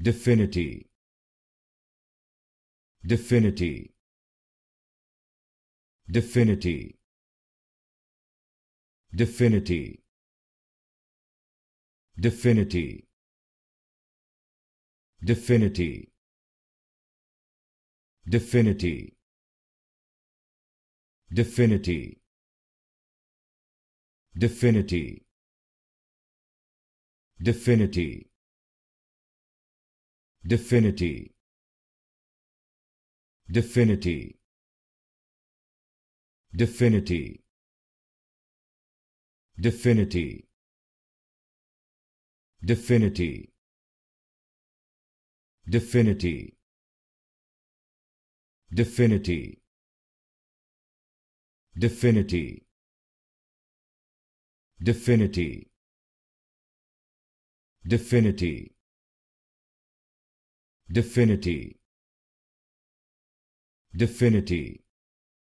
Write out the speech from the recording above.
Definity. Definity. Definity. Definity. Definity. Definity. Definity. Definity. Definity. Definity. Definity. Definity. Definity. Definity. Definity. Definity. Definity. Definity. Definity. Definity. Definity. Definity.